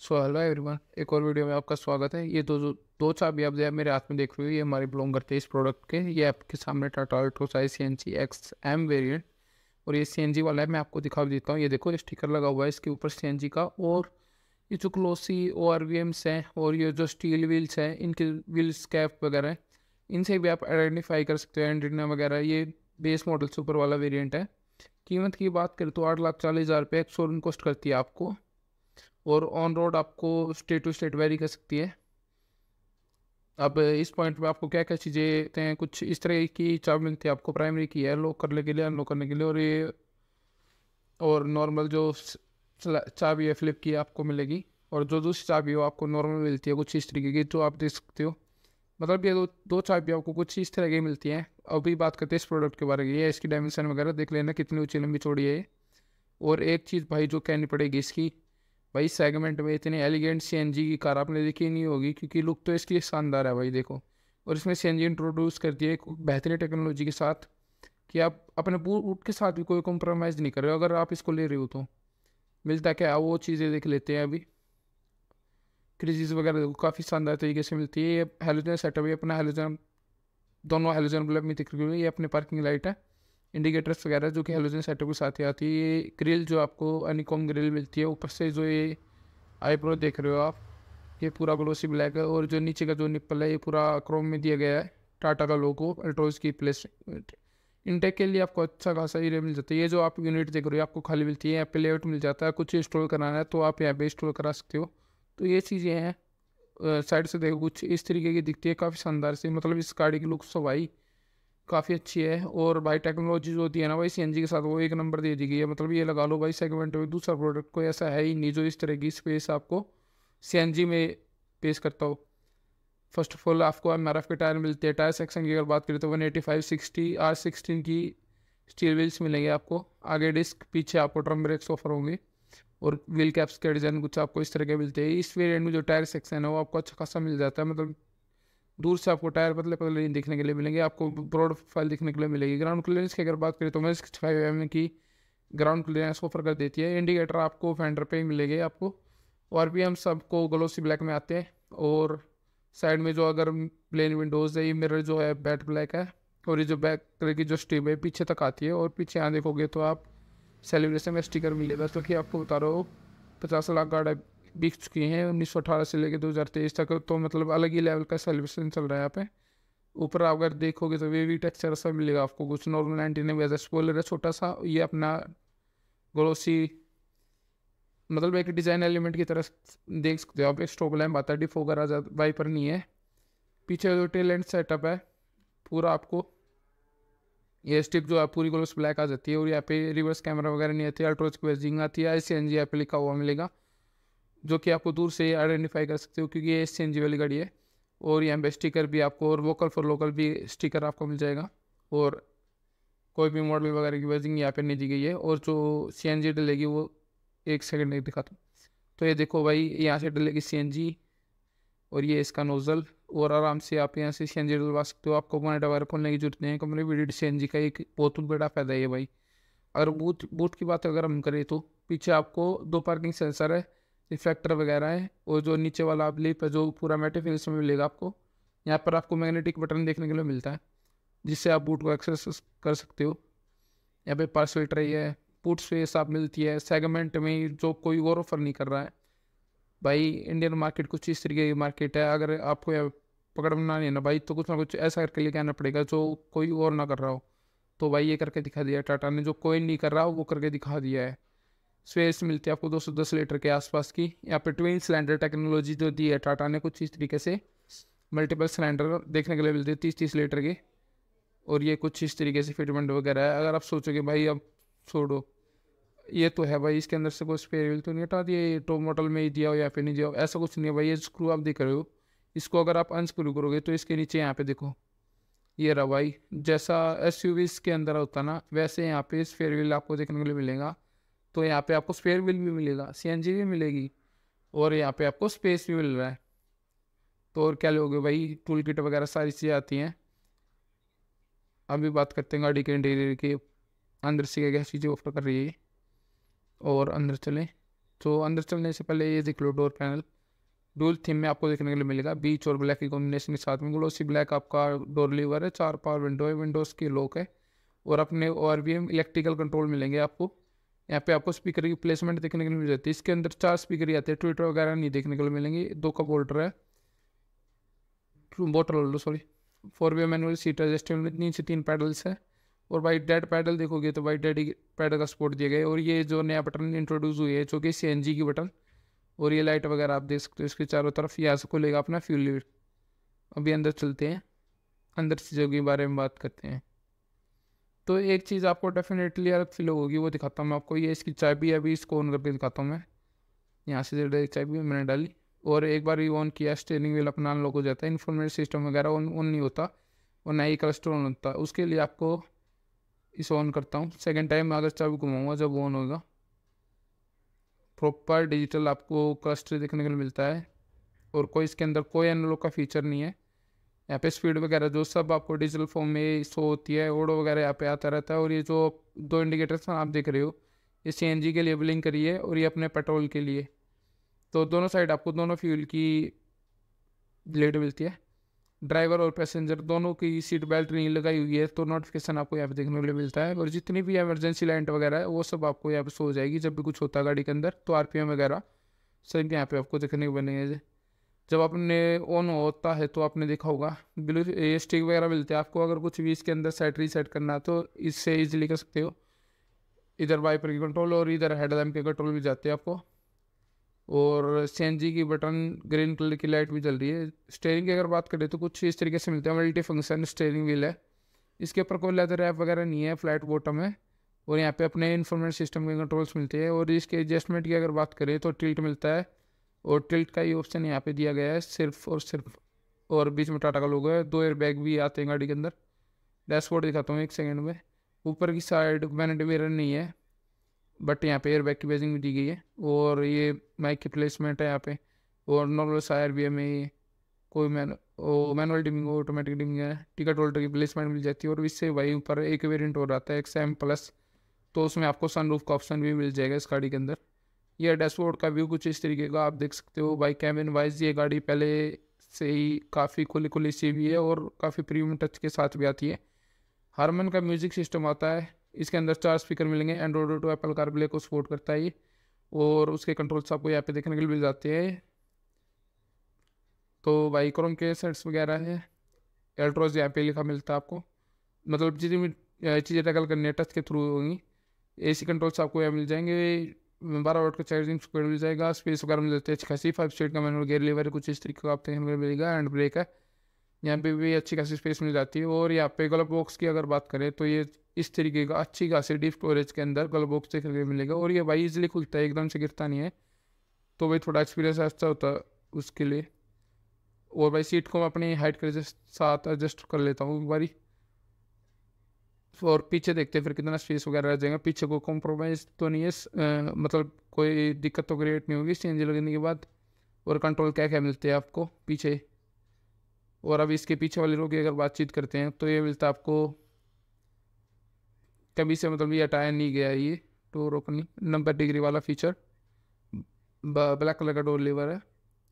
so hello everyone एक और video में आपका स्वागत है ये दो दो चाबी आप जो मेरे हाथ में देख रही हो ये हमारे बिलोंग करते हैं इस प्रोडक्ट के ये आपके सामने Tata Altroz C N G X M variant और ये सी एन जी वाला है मैं आपको दिखा भी देता हूँ ये देखो स्टिकर लगा हुआ है इसके ऊपर सी एन जी का और ये जो glossy O R V Ms हैं और ये जो स्टील व्हील्स हैं इनके व्हील्स कैप वगैरह इनसे भी आप आइडेंटिफाई कर सकते हैं एंड्रीना वगैरह ये बेस मॉडल सुपर वाला वेरियंट है कीमत की बात करें तो आठ लाख चालीस हज़ार रुपये एक शोरूम कॉस्ट करती है आपको और ऑन रोड आपको स्टेट टू स्टेट वेरी कर सकती है अब इस पॉइंट में आपको क्या क्या चीज़ें हैं कुछ इस तरह की चाबी मिलती है आपको प्राइमरी की है लॉक करने के लिए अनलॉक करने के लिए और ये और नॉर्मल जो चाबी है फ्लिप की आपको मिलेगी और जो दूसरी चाबी हो आपको नॉर्मल मिलती है कुछ इस तरीके की जो तो आप देख सकते हो मतलब ये दो दो चाबी आपको कुछ इस तरह की मिलती हैं अभी बात करते हैं इस प्रोडक्ट के बारे में ये इसकी डायमेंशन वगैरह देख लेना कितनी ऊँची लंबी चौड़ी है और एक चीज़ भाई जो कहनी पड़ेगी इसकी भाई सेगमेंट में इतने एलिगेंट सी की कार आपने देखी नहीं होगी क्योंकि लुक तो इसकी शानदार है भाई देखो और इसमें सी इंट्रोड्यूस करती है बेहतरीन टेक्नोलॉजी के साथ कि आप अपने बूट के साथ भी कोई कॉम्प्रोमाइज़ नहीं कर रहे हो अगर आप इसको ले रहे हो तो मिलता क्या वो चीज़ें देख लेते हैं अभी क्रिजीज वगैरह देखो काफ़ी शानदार तरीके से मिलती है ये हेलोजन सेटअप है अपना हेलोजन दोनों हेलोजन बल्ब में दिख रही है ये अपने पार्किंग लाइट है इंडिकेटर्स वगैरह जो कि हेलोजन सेटअप के साथ ही आती है ये ग्रिल जो आपको अनिकॉम ग्रिल मिलती है ऊपर से जो ये आईब्रो देख रहे हो आप ये पूरा ग्लोसी ब्लैक है और जो नीचे का जो निप्पल है ये पूरा क्रोम में दिया गया है टाटा का लोगो अल्ट्रोज की प्लेस इनटेक के लिए आपको अच्छा खासा ये मिल जाता है ये जो आप यूनिट देख रहे हो आपको खाली मिलती है यहाँ पे लेआउट मिल जाता है कुछ इंस्टॉल कराना है तो आप यहाँ पे इंस्टॉल करा सकते हो तो ये चीज़ें हैं साइड से देखो कुछ इस तरीके की दिखती है काफ़ी शानदार सी मतलब इस गाड़ी की लुक सवाई काफ़ी अच्छी है और भाई टेक्नोलॉजी जो होती है ना भाई जी के साथ वो एक नंबर दे दी गई है मतलब ये लगा लो भाई सेगमेंट में दूसरा प्रोडक्ट कोई ऐसा है ही नहीं जो इस तरह की स्पेस आपको जी में पेश करता हो फर्स्ट ऑफ ऑल आपको एम आर एफ के टायर मिलते हैं टायर सेक्शन की अगर बात करें तो one eighty five sixty R sixteen की स्टील व्हील्स मिलेंगे आपको आगे डिस्क पीछे आपको ड्रम ब्रेक्स ऑफर होंगे और व्हील कैप्स के डिज़ाइन कुछ आपको इस तरह के मिलते हैं इस वेरियंट में जो टायर सेक्शन है वो आपको अच्छा खासा मिल जाता है मतलब दूर से आपको टायर पतले पतले दिखने के लिए मिलेंगे आपको ब्रॉड फाइल दिखने के लिए मिलेगी ग्राउंड क्लियरेंस की अगर बात करें तो मैं सिक्सटी फाइव एम की ग्राउंड क्लियरेंस ऑफर कर देती है इंडिकेटर आपको फेंडर पे ही मिलेंगे आपको और भी हम सबको ग्लोसी ब्लैक में आते हैं और साइड में जो अगर प्लेन विंडोज़ है ये मिरर जो है बैट ब्लैक है और ये जो बैक कलर की जो स्टीम है पीछे तक आती है और पीछे यहाँ देखोगे तो आप सेलिब्रेशन में स्टिकर मिलेगा तो कि आपको बता रहा हो पचास लाख का बिक चुकी हैं उन्नीस से लेकर 2023 तक तो मतलब अलग ही लेवल का सेलिब्रेशन चल रहा है यहाँ पे ऊपर आप अगर देखोगे तो वे वी टेक्सचर सा मिलेगा आपको कुछ नॉर्मल नाइनटीन एम स्पोलर है छोटा सा ये अपना ग्लोसी मतलब एक डिज़ाइन एलिमेंट की तरह देख सकते हो आप एक स्टोब लैम्प आता है डिफो वगैरह वाइपर नहीं है पीछे जो टेल एंड सेटअप है पूरा आपको ये स्टिप जो है पूरी ग्लोस ब्लैक आ जाती है और यहाँ पे रिवर्स कैमरा वगैरह नहीं आती है की आती है आई सी एन जी यहाँ पे लिखा हुआ मिलेगा जो कि आपको दूर से आइडेंटिफाई कर सकते हो क्योंकि ये सी वाली गाड़ी है और यहाँ पे स्टिकर भी आपको और वोकल फॉर लोकल भी स्टिकर आपको मिल जाएगा और कोई भी मॉडल वगैरह की वर्जिंग यहाँ पे नहीं दी गई है और जो सी एन जी डलेगी वो एक सेकेंड नहीं दिखाता तो ये देखो भाई यहाँ से डलेगी सी एन जी और ये इसका नोज़ल और आराम से आप यहाँ से सी एन जी डलवा सकते हो आपको पॉइंट वगैरह खोलने की जरूरत नहीं है कंप्लीट सी एन जी का एक बहुत बड़ा फ़ायदा है भाई अगर बूथ बूथ की बात अगर हम करें तो पीछे आपको दो पार्किंग सेंसर है रिफ्लेक्टर वगैरह है और जो नीचे वाला आप लीफ है जो पूरा फिनिश में मिलेगा आपको यहाँ पर आपको मैग्नेटिक बटन देखने के लिए मिलता है जिससे आप बूट को एक्सेस कर सकते हो यहाँ पे पार्सल रही है बूट स्पेस आप मिलती है सेगमेंट में जो कोई और ऑफर नहीं कर रहा है भाई इंडियन मार्केट कुछ इस तरीके की मार्केट है अगर आपको यहाँ पकड़ना नहीं ना भाई तो कुछ ना कुछ ऐसा करके लेके आना पड़ेगा जो कोई और ना कर रहा हो तो भाई ये करके दिखा दिया टाटा ने जो कोई नहीं कर रहा वो करके दिखा दिया है स्पेस मिलती है आपको दो सौ दस लीटर के आसपास की यहाँ पे ट्विन सिलेंडर टेक्नोलॉजी जो दी है टाटा ने कुछ इस तरीके से मल्टीपल सिलेंडर देखने के लिए मिलते हैं तीस तीस लीटर के और ये कुछ इस तरीके से फिटमेंट वगैरह है अगर आप सोचोगे भाई अब छोड़ो ये तो है भाई इसके अंदर से कोई स्पेयर व्हील तो नहीं हटा दिया ये टॉप मॉडल में ही दिया हो या फिर नहीं दिया हो ऐसा कुछ नहीं है भाई ये स्क्रू आप देख रहे हो इसको अगर आप अनस्क्रू करोगे तो इसके नीचे यहाँ पे देखो ये रहा भाई जैसा एस के अंदर होता ना वैसे यहाँ पे स्पेयर व्हील आपको देखने के लिए मिलेगा तो यहाँ पे आपको स्पेयर व्हील भी मिलेगा सी भी मिलेगी और यहाँ पे आपको स्पेस भी मिल रहा है तो और क्या लोगे भाई टूल किट वगैरह सारी चीज़ें आती हैं अभी बात करते हैं गाड़ी के इंटीरियर की अंदर से क्या क्या चीज़ें ऑफर कर रही है और अंदर चलें तो अंदर चलने से पहले ये देख लो डोर पैनल डोल थीम में आपको देखने के लिए मिलेगा बीच और ब्लैक की कॉम्बिनेशन के साथ में ग्लोसी ब्लैक आपका डोर लीवर है चार पावर विंडो है विंडोज़ की लॉक है और अपने और भी इलेक्ट्रिकल कंट्रोल मिलेंगे आपको यहाँ पे आपको स्पीकर की प्लेसमेंट देखने के लिए मिल जाती है इसके अंदर चार स्पीकर आते हैं ट्विटर वगैरह नहीं देखने के लिए मिलेंगे दो का बोल्टर है bottle holder sorry four way manual seat adjustable में तीन से तीन पैडल्स है और वाइट डेड पैडल देखोगे तो वाइट डेड पैडल का सपोर्ट दिया गया और ये जो नया बटन इंट्रोड्यूस हुई है जो कि सी की बटन और ये लाइट वगैरह आप देख सकते हो इसके चारों तरफ यहाँ से खुलेगा अपना फ्यूल अभी अंदर चलते हैं अंदर चीज़ों के बारे में बात करते हैं तो एक चीज़ आपको डेफिनेटली अलग फील होगी वो दिखाता हूँ मैं आपको ये इसकी चाबी अभी इसको ऑन करके दिखाता हूँ मैं यहाँ से चाय चाबी मैंने डाली और एक बार ये ऑन किया स्टेरिंग व्हील अपना अनलॉक हो जाता है इन्फॉर्मेशन सिस्टम वगैरह ऑन ऑन नहीं होता और ना ही क्लस्टर ऑन होता उसके लिए आपको इसे ऑन करता हूँ सेकेंड टाइम अगर चाबी घुमाऊँगा जब ऑन होगा प्रॉपर डिजिटल आपको क्लस्टर देखने को मिलता है और कोई इसके अंदर कोई अनलॉक का फीचर नहीं है यहाँ पे स्पीड वगैरह जो सब आपको डिजिटल फॉर्म में शो होती है ओडो वगैरह यहाँ पे आता रहता है और ये जो दो इंडिकेटर्स आप देख रहे हो ये सी के लेबलिंग करी है और ये अपने पेट्रोल के लिए तो दोनों साइड आपको दोनों फ्यूल की लेट मिलती है ड्राइवर और पैसेंजर दोनों की सीट बेल्ट नहीं लगाई हुई है तो नोटिफिकेशन आपको यहाँ पे देखने को मिलता है और जितनी भी एमरजेंसी लाइट वगैरह है वो सब आपको यहाँ पे शो हो जाएगी जब भी कुछ होता है गाड़ी के अंदर तो आर वगैरह सब यहाँ पे आपको देखने को मिलेंगे जब आपने ऑन होता है तो आपने देखा होगा ब्लू ये स्टिक वगैरह मिलते हैं आपको अगर कुछ भी इसके अंदर सेट रीसेट करना है तो इससे ईजिली कर सकते हो इधर वाइपर की कंट्रोल और इधर हेडलैम्प के कंट्रोल भी जाते हैं आपको और सी की बटन ग्रीन कलर की लाइट भी चल रही है स्टेयरिंग की अगर बात करें तो कुछ इस तरीके से मिलता है मल्टी फंक्शन स्टेयरिंग व्हील है इसके ऊपर कोई लेदर ऐप वगैरह नहीं है फ्लैट बॉटम है और यहाँ पे अपने इन्फॉर्मेशन सिस्टम के कंट्रोल्स मिलते हैं और इसके एडजस्टमेंट की अगर बात करें तो टिल्ट मिलता है और टिल्ट का ही ऑप्शन यहाँ पे दिया गया है सिर्फ और सिर्फ और बीच में टाटा का लोगो है दो एयरबैग भी आते हैं गाड़ी के अंदर डैशबोर्ड दिखाता हूँ एक सेकेंड में ऊपर की साइड मैनेट मिरर नहीं है बट यहाँ पे बैग की बेजिंग भी दी गई है और ये माइक की प्लेसमेंट है यहाँ पे और नॉर्मल सायर भी है में कोई man O manual dimming automatic dimming है टिकट होल्डर की प्लेसमेंट मिल जाती है और इससे वही ऊपर एक वेरिएंट और आता है एक्स प्लस तो उसमें आपको सनरूफ का ऑप्शन भी मिल जाएगा इस गाड़ी के अंदर यह डैशबोर्ड का व्यू कुछ इस तरीके का आप देख सकते हो बाई कैमिन वाइज ये गाड़ी पहले से ही काफ़ी खुली खुली सी भी है और काफ़ी प्रीमियम टच के साथ भी आती है हारमन का म्यूजिक सिस्टम आता है इसके अंदर चार स्पीकर मिलेंगे एंड्रॉयड टू एप्पल कारप्ले को सपोर्ट करता है ये और उसके कंट्रोल्स आपको यहाँ पे देखने के लिए मिल जाते हैं तो भाई क्रोम के सेट्स वगैरह हैं एल्ट्रोज यहाँ पे लिखा मिलता है आपको मतलब जितनी भी चीज़ें टैकल करनी है टच के थ्रू होंगी एसी कंट्रोल्स आपको यहाँ मिल जाएंगे बारह वोट का चार्जिंग स्क्वायर मिल जाएगा स्पेस वगैरह मिल जाती है अच्छी खासी फाइव स्टेट का मैनुअल गेयर लीवर कुछ इस तरीके का आपको हमें मिलेगा एंड ब्रेक है यहाँ पे भी अच्छी खासी स्पेस मिल जाती है और यहाँ पे गलब बॉक्स की अगर बात करें तो ये इस तरीके का अच्छी खासी डीप स्टोरेज के अंदर गलब बॉक्स देखने मिलेगा और ये भाई इजिली खुलता है एकदम से गिरता नहीं है तो भाई थोड़ा एक्सपीरियंस अच्छा होता है उसके लिए और भाई सीट को मैं अपनी हाइट के साथ एडजस्ट कर लेता हूँ बारी और पीछे देखते हैं फिर कितना स्पेस वगैरह रह जाएगा पीछे को कॉम्प्रोमाइज़ तो नहीं है मतलब कोई दिक्कत तो क्रिएट नहीं होगी चेंज लगने के बाद और कंट्रोल क्या क्या मिलते हैं आपको पीछे और अब इसके पीछे वाले लोग अगर बातचीत करते हैं तो ये मिलता है आपको कभी से मतलब ये अटाया नहीं गया ये टो रोकनी नंबर डिग्री वाला फीचर ब्लैक कलर का डोर लेवर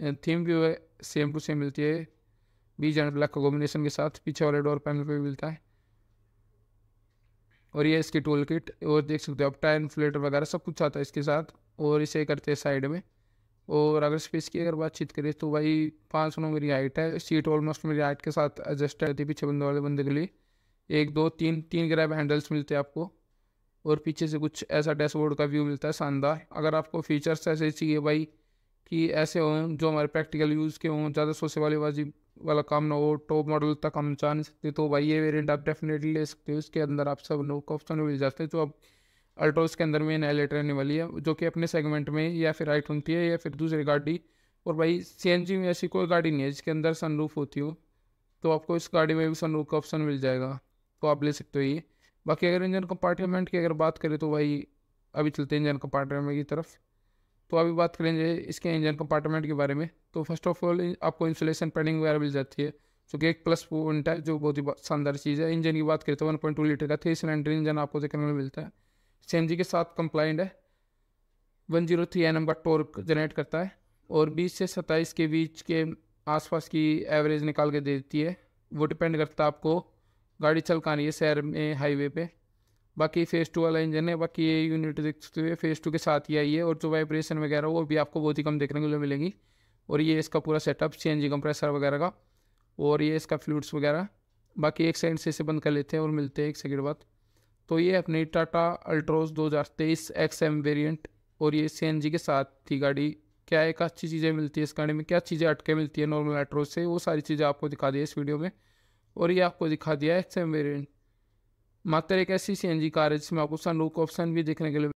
है थीम भी है सेम टू सेम मिलती है बीज एंड ब्लैक कॉम्बिनेशन के साथ पीछे वाले डोर पैनल पर मिलता है और ये इसकी टूल किट और देख सकते हो आप टायर इन्फ्लेटर वगैरह सब कुछ आता है इसके साथ और इसे करते हैं साइड में और अगर स्पेस की अगर बातचीत करें तो भाई पाँच नौ मेरी हाइट है सीट ऑलमोस्ट मेरी हाइट के साथ एडजस्ट रहती है पीछे बंदे वाले बंदे के लिए एक दो तीन तीन ग्रैब हैंडल्स मिलते हैं आपको और पीछे से कुछ ऐसा डैशबोर्ड का व्यू मिलता है शानदार अगर आपको फीचर्स ऐसे चाहिए भाई कि ऐसे हों जो हमारे प्रैक्टिकल यूज़ के हों ज़्यादा सोचे बाजी वाला काम ना हो टॉप मॉडल तक हम जा नहीं सकते तो भाई ये वेरियंट आप डेफिनेटली ले सकते हो उसके अंदर आप सब लोग ऑप्शन मिल जाते हैं जो अब अल्ट्रोस के अंदर में नया लेट रहने वाली है जो कि अपने सेगमेंट में या फिर राइट होती है या फिर दूसरी गाड़ी और भाई सी में ऐसी कोई गाड़ी नहीं है जिसके अंदर सनरूफ होती हो तो आपको इस गाड़ी में भी सनरूफ का ऑप्शन मिल जाएगा तो आप ले सकते हो ये बाकी अगर इंजन कंपार्टमेंट की अगर बात करें तो भाई अभी चलते हैं इंजन कंपार्टमेंट की तरफ तो अभी बात करेंगे इसके इंजन कंपार्टमेंट के बारे में तो फर्स्ट ऑफ ऑल आपको इंसुलेशन पैडिंग वगैरह मिल जाती है जो कि एक प्लस पॉइंट है जो बहुत ही शानदार चीज़ है इंजन की बात करें तो वन पॉइंट टू लीटर का थ्री सिलेंडर इंजन आपको देखने में मिलता है सी के साथ कंप्लाइंट है one zero three N number का टोर्क जनरेट करता है और बीस से सत्ताईस के बीच के आसपास की एवरेज निकाल के देती है वो डिपेंड करता है आपको गाड़ी चल कहाँ रही है शहर में हाईवे पे बाकी फ़ेज़ टू वाला इंजन है बाकी ये यूनिट देखते हुए फ़ेज़ टू के साथ ही आई है और जो वाइब्रेशन वगैरह वो भी आपको बहुत ही कम देखने के लिए मिलेंगी और ये इसका पूरा सेटअप सी एन कंप्रेसर वगैरह का और ये इसका फ्लूड्स वगैरह बाकी एक सेकंड से इसे बंद कर लेते हैं और मिलते हैं एक सेकंड बाद तो ये अपनी टाटा अल्ट्रोस दो हज़ार तेईस एक्स एम वेरियंट और ये सी के साथ थी गाड़ी क्या एक अच्छी चीज़ें मिलती है इस गाड़ी में क्या चीज़ें अटके मिलती है नॉर्मल अल्ट्रोस से वो सारी चीज़ें आपको दिखा दी है इस वीडियो में और ये आपको दिखा दिया एक्स एम वेरियंट मात्र एक ऐसी सी एन जी कार है जिसमें आपको सनरूफ का ऑप्शन भी देखने के लिए